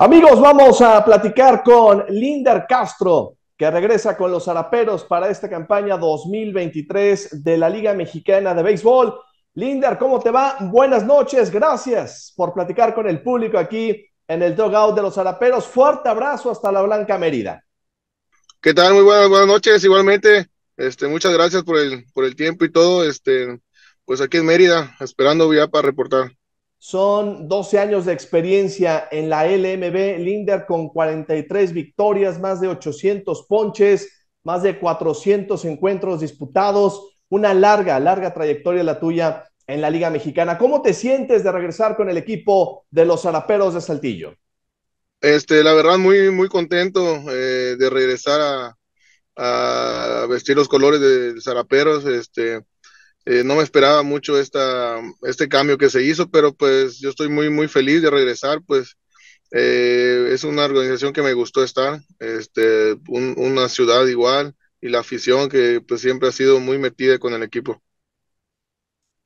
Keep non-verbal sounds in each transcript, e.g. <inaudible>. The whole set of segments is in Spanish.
Amigos, vamos a platicar con Linder Castro, que regresa con los Araperos para esta campaña 2023 de la Liga Mexicana de Béisbol. Linder, ¿cómo te va? Buenas noches, gracias por platicar con el público aquí en el Dogout de los Araperos. Fuerte abrazo hasta la Blanca Mérida. ¿Qué tal? Muy buenas, noches, igualmente. Este, muchas gracias por el, por el tiempo y todo. Este, pues aquí en Mérida, esperando ya para reportar. Son 12 años de experiencia en la LMB, Linder con 43 victorias, más de 800 ponches, más de 400 encuentros disputados, una larga, larga trayectoria la tuya en la Liga Mexicana. ¿Cómo te sientes de regresar con el equipo de los Zaraperos de Saltillo? Este, la verdad, muy, muy contento eh, de regresar a, vestir los colores de, Zaraperos. Este, eh, no me esperaba mucho este cambio que se hizo, pero pues yo estoy muy, muy feliz de regresar, pues eh, es una organización que me gustó estar, este, una ciudad igual y la afición que pues, siempre ha sido muy metida con el equipo.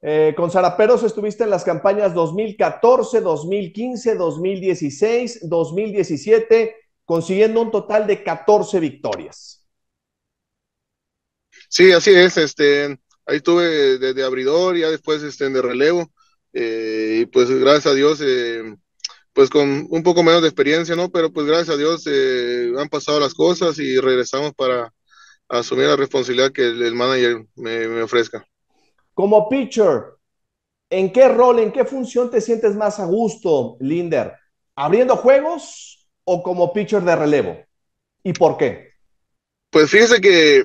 Eh, con Zaraperos estuviste en las campañas 2014, 2015, 2016, 2017, consiguiendo un total de 14 victorias. Sí, así es. Este, ahí estuve desde abridor abridor, ya después este, de relevo, eh, y pues gracias a Dios, eh, pues con un poco menos de experiencia, ¿no? Pero pues gracias a Dios eh, han pasado las cosas y regresamos para asumir la responsabilidad que el, manager me, me, ofrezca. Como pitcher, ¿en qué rol, en qué función te sientes más a gusto, Linder? ¿Abriendo juegos o como pitcher de relevo? ¿Y por qué? Pues fíjese que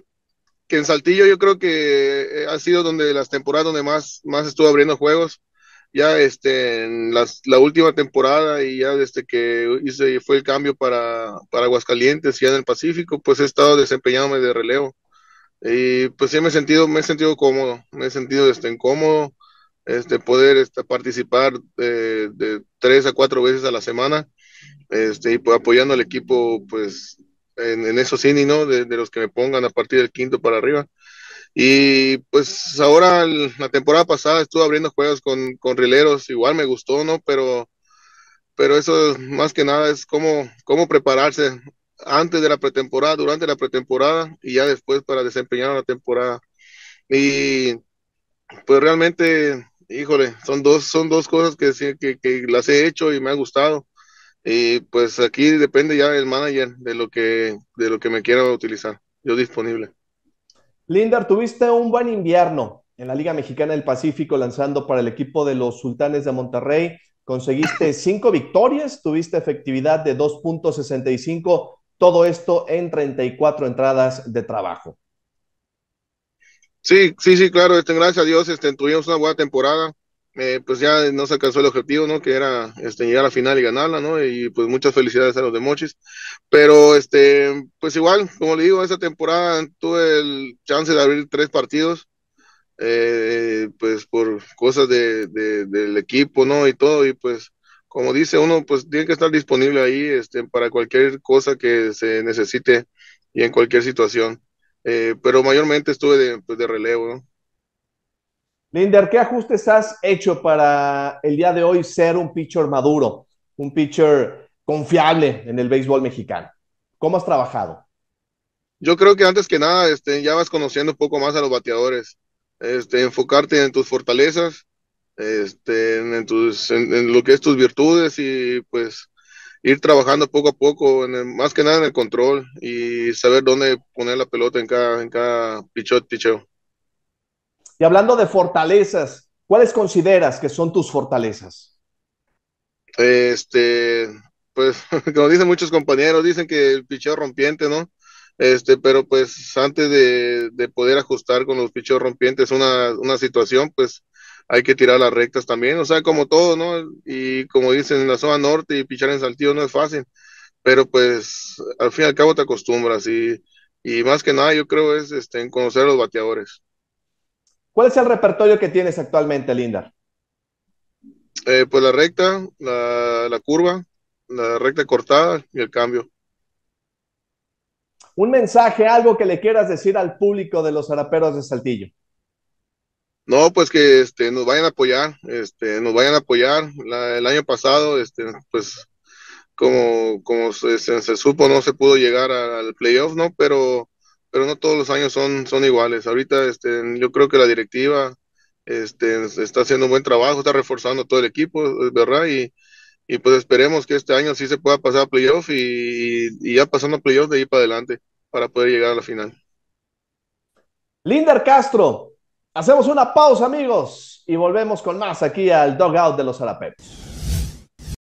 que en Saltillo yo creo que eh, ha sido donde las temporadas donde más, más estuvo abriendo juegos. Ya este, en la última temporada y ya desde que hice, fue el cambio para, para Aguascalientes, ya en el Pacífico, pues he estado desempeñándome de relevo. Y pues sí me he sentido, me he sentido cómodo, me he sentido este, incómodo este, poder este, participar eh, de tres a cuatro veces a la semana este, y pues, apoyando al equipo pues en, en esos innings, ¿no? De, los que me pongan a partir del quinto para arriba. Y pues ahora, la temporada pasada estuve abriendo juegos con, rileros, igual me gustó, ¿no? Pero, pero eso más que nada es cómo, cómo prepararse antes de la pretemporada, durante la pretemporada y ya después para desempeñar la temporada. Y pues realmente, híjole, son dos, son dos cosas que, que, que las he hecho y me ha gustado y pues aquí depende ya el manager de lo que, de lo que me quiera utilizar. Yo disponible. Lindar, tuviste un buen invierno en la Liga Mexicana del Pacífico lanzando para el equipo de los Sultanes de Monterrey. Conseguiste <laughs> cinco victorias, tuviste efectividad de 2.65, todo esto en 34 entradas de trabajo. Sí, sí, sí, claro, este, gracias a Dios, este, tuvimos una buena temporada. Eh, pues ya no se alcanzó el objetivo, ¿no? Que era este, llegar a la final y ganarla, ¿no? Y pues muchas felicidades a los de Mochis. Pero, este, pues igual, como le digo, esta temporada tuve el chance de abrir tres partidos, eh, pues por cosas de, del equipo, ¿no? Y todo, y pues, como dice uno, pues tiene que estar disponible ahí este, para cualquier cosa que se necesite y en cualquier situación. Eh, pero mayormente estuve pues, de relevo, ¿no? Linder, ¿qué ajustes has hecho para el día de hoy ser un pitcher maduro, un pitcher confiable en el béisbol mexicano? ¿Cómo has trabajado? Yo creo que antes que nada este, ya vas conociendo un poco más a los bateadores, este, enfocarte en tus fortalezas, este, en, lo que es tus virtudes y pues ir trabajando poco a poco, más que nada en el control y saber dónde poner la pelota en cada, en cada pichot, picheo. Y hablando de fortalezas, ¿cuáles consideras que son tus fortalezas? Este, pues, <laughs> como dicen muchos compañeros, dicen que el picheo rompiente, ¿no? Este, pero pues antes de, poder ajustar con los picheos rompientes una, situación, pues hay que tirar las rectas también, o sea, como todo, ¿no? Y como dicen, en la zona norte y pichar en saltillo no es fácil, pero pues al fin y al cabo te acostumbras y, y más que nada yo creo es este, en conocer a los bateadores. ¿Cuál es el repertorio que tienes actualmente, Linda? Eh, pues la recta, la, curva, la recta cortada y el cambio. Un mensaje, algo que le quieras decir al público de los zaraperos de Saltillo. No, pues que este, nos vayan a apoyar, este, nos vayan a apoyar. el año pasado, este, pues como, como se, supo, no se pudo llegar al playoff, ¿no? Pero pero no todos los años son, son iguales. Ahorita este, yo creo que la directiva este, está haciendo un buen trabajo, está reforzando todo el equipo, ¿verdad? Y, pues esperemos que este año sí se pueda pasar a playoff y, y ya pasando a playoff de ahí para adelante para poder llegar a la final. Linder Castro, hacemos una pausa amigos y volvemos con más aquí al Dogout de los Arapetos.